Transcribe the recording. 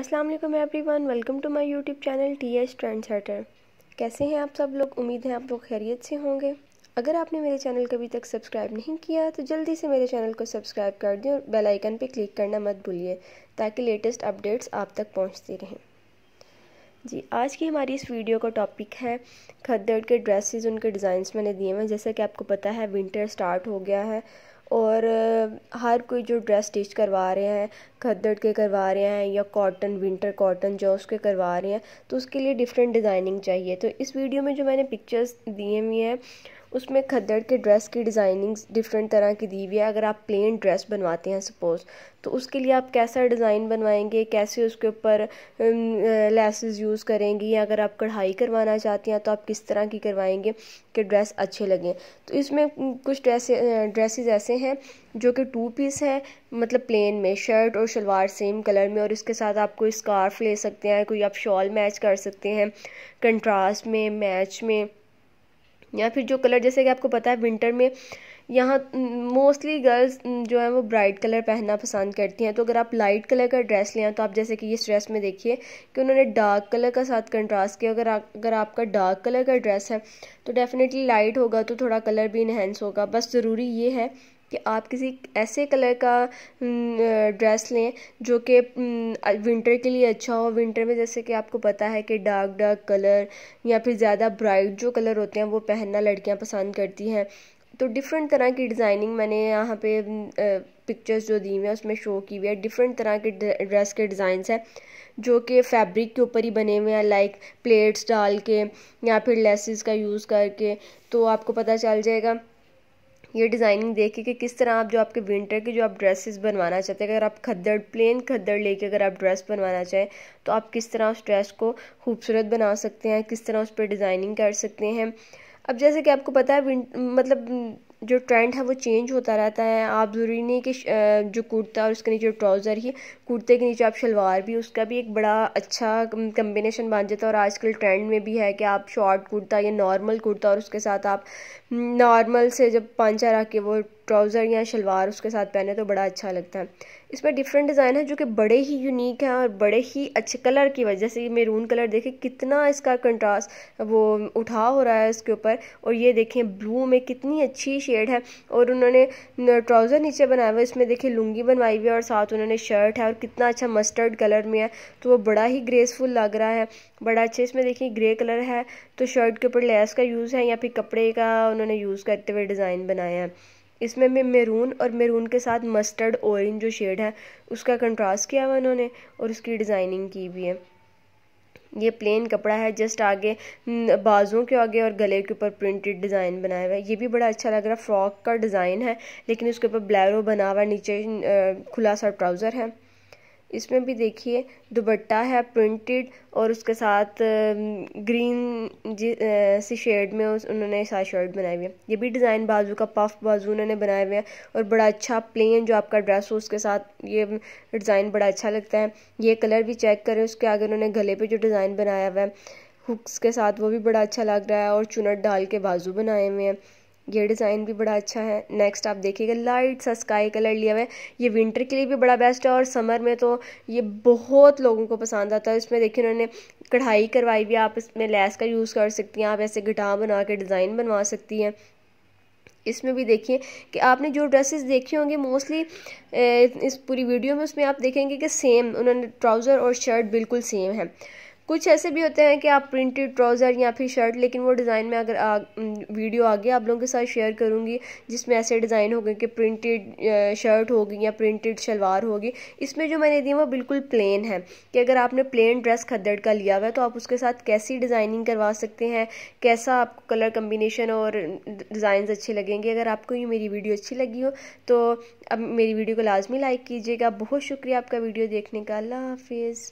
अस्सलाम वालेकुम everyone welcome to my YouTube channel T S trendsetter कैसे हैं आप सब लोग उम्मीद है आप लोग खैरियत से होंगे अगर आपने मेरे चैनल को अभी तक सब्सक्राइब नहीं किया तो जल्दी से मेरे चैनल को सब्सक्राइब कर दें और बेल आइकन पर क्लिक करना मत भूलिए ताकि लेटेस्ट अपडेट्स आप तक पहुँचती रहें जी आज की हमारी इस वीडियो का टॉपिक है खद्दड़ के ड्रेसेस उनके डिज़ाइंस मैंने दिए हैं जैसा कि आपको पता है विंटर स्टार्ट हो गया है और हर कोई जो ड्रेस स्टिच करवा रहे हैं खद्दड़ के करवा रहे हैं या कॉटन विंटर कॉटन जो उसके करवा रहे हैं तो उसके लिए डिफरेंट डिज़ाइनिंग चाहिए तो इस वीडियो में जो मैंने पिक्चर्स दिए हुए हैं उसमें खद्दड़ के ड्रेस की डिज़ाइनिंग डिफरेंट तरह की दी हुई है अगर आप प्लेन ड्रेस बनवाते हैं सपोज़ तो उसके लिए आप कैसा डिज़ाइन बनवाएंगे कैसे उसके ऊपर लेसेस यूज़ करेंगी या अगर आप कढ़ाई करवाना चाहते हैं तो आप किस तरह की करवाएंगे कि ड्रेस अच्छे लगें तो इसमें कुछ ड्रेस ड्रेसेस ऐसे हैं जो कि टू पीस है मतलब प्लेन में शर्ट और शलवार सेम कलर में और इसके साथ आप कोई स्कार्फ ले सकते हैं कोई आप शॉल मैच कर सकते हैं कंट्रास्ट में मैच में या फिर जो कलर जैसे कि आपको पता है विंटर में यहाँ मोस्टली गर्ल्स जो है वो ब्राइट कलर पहनना पसंद करती हैं तो अगर आप लाइट कलर का ड्रेस लें तो आप जैसे कि इस ड्रेस में देखिए कि उन्होंने डार्क कलर का साथ कंट्रास्ट किया अगर आ, अगर आपका डार्क कलर का ड्रेस है तो डेफिनेटली लाइट होगा तो थोड़ा कलर भी इन्हेंस होगा बस ज़रूरी ये है कि आप किसी ऐसे कलर का ड्रेस लें जो कि विंटर के लिए अच्छा हो विंटर में जैसे कि आपको पता है कि डार्क डार्क कलर या फिर ज़्यादा ब्राइट जो कलर होते हैं वो पहनना लड़कियां पसंद करती हैं तो डिफरेंट तरह की डिज़ाइनिंग मैंने यहाँ पे पिक्चर्स जो दी हुई हैं उसमें शो की हुई है डिफरेंट तरह के ड्रेस के डिज़ाइंस हैं जो कि फैब्रिक के ऊपर ही बने हुए हैं लाइक प्लेट्स डाल के या फिर लेसिस का यूज़ करके तो आपको पता चल जाएगा ये डिज़ाइनिंग देखिए कि किस तरह आप जो आपके विंटर के जो आप ड्रेसेस बनवाना चाहते हैं अगर आप खद्दड़ प्लेन खद्दड़ लेके अगर आप ड्रेस बनवाना चाहें तो आप किस तरह उस ड्रेस को खूबसूरत बना सकते हैं किस तरह उस पर डिज़ाइनिंग कर सकते हैं अब जैसे कि आपको पता है मतलब जो ट्रेंड है वो चेंज होता रहता है आप ज़रूरी नहीं कि जो कुर्ता और उसके नीचे ट्राउज़र ही कुर्ते के नीचे आप शलवार भी उसका भी एक बड़ा अच्छा कम्बिनेशन बन जाता है और आजकल ट्रेंड में भी है कि आप शॉर्ट कुर्ता या नॉर्मल कुर्ता और उसके साथ आप नॉर्मल से जब पांचा रख के वो ट्राउज़र या शलवार उसके साथ पहने तो बड़ा अच्छा लगता है इसमें डिफरेंट डिज़ाइन है जो कि बड़े ही यूनिक हैं और बड़े ही अच्छे कलर की वजह से ये मेरून कलर देखें कितना इसका कंट्रास्ट वो उठा हो रहा है इसके ऊपर और ये देखें ब्लू में कितनी अच्छी शेड है और उन्होंने ट्राउज़र नीचे बनाया हुआ इसमें देखें लुंगी बनवाई हुई है और साथ उन्होंने शर्ट है और कितना अच्छा मस्टर्ड कलर में है तो वो बड़ा ही ग्रेसफुल लग रहा है बड़ा अच्छे इसमें देखिए ग्रे कलर है तो शर्ट के ऊपर लेस का यूज़ है या फिर कपड़े का उन्होंने यूज़ करते हुए डिज़ाइन बनाया है इसमें मैं मेरून और मेरून के साथ मस्टर्ड ऑरेंज जो शेड है उसका कंट्रास्ट किया हुआ उन्होंने और उसकी डिज़ाइनिंग की भी है ये प्लेन कपड़ा है जस्ट आगे बाजों के आगे और गले के ऊपर प्रिंटेड डिज़ाइन बनाया हुआ है ये भी बड़ा अच्छा लग रहा है फ्रॉक का डिज़ाइन है लेकिन उसके ऊपर ब्लैरो बना हुआ है नीचे खुला सा ट्राउज़र है इसमें भी देखिए दुबट्टा है प्रिंटेड और उसके साथ ग्रीन जी सी शेड में उस उन्होंने साथ शर्ट बनाई हुई है ये भी डिज़ाइन बाजू का पफ बाजू उन्होंने बनाए हुए हैं और बड़ा अच्छा प्लेन जो आपका ड्रेस हो उसके साथ ये डिज़ाइन बड़ा अच्छा लगता है ये कलर भी चेक करें उसके आगे उन्होंने गले पर जो डिज़ाइन बनाया हुआ है हुक्स के साथ वो भी बड़ा अच्छा लग रहा है और चुनट डाल के बाजू बनाए हुए हैं ये डिज़ाइन भी बड़ा अच्छा है नेक्स्ट आप देखिएगा लाइट सा स्काई कलर लिया हुआ है ये विंटर के लिए भी बड़ा बेस्ट है और समर में तो ये बहुत लोगों को पसंद आता है इसमें देखिए उन्होंने कढ़ाई करवाई भी आप इसमें लेस का यूज़ कर सकती हैं आप ऐसे घटा बना के डिज़ाइन बनवा सकती हैं इसमें भी देखिए कि आपने जो ड्रेसेस देखे होंगे मोस्टली इस पूरी वीडियो में उसमें आप देखेंगे कि सेम उन्होंने ट्राउज़र और शर्ट बिल्कुल सेम है कुछ ऐसे भी होते हैं कि आप प्रिंटेड ट्राउज़र या फिर शर्ट लेकिन वो डिज़ाइन में अगर आ, वीडियो आगे आप लोगों के साथ शेयर करूँगी जिसमें ऐसे डिज़ाइन हो गए कि प्रिंटेड शर्ट होगी या प्रिंटेड शलवार होगी इसमें जो मैंने दी वो बिल्कुल प्लेन है कि अगर आपने प्लेन ड्रेस खद्दड़ का लिया हुआ है तो आप उसके साथ कैसी डिज़ाइनिंग करवा सकते हैं कैसा आपको कलर कम्बिनेशन और डिज़ाइन अच्छे लगेंगे अगर आपको ये मेरी वीडियो अच्छी लगी हो तो अब मेरी वीडियो को लाजमी लाइक कीजिएगा बहुत शुक्रिया आपका वीडियो देखने का अल्लाह हाफिज़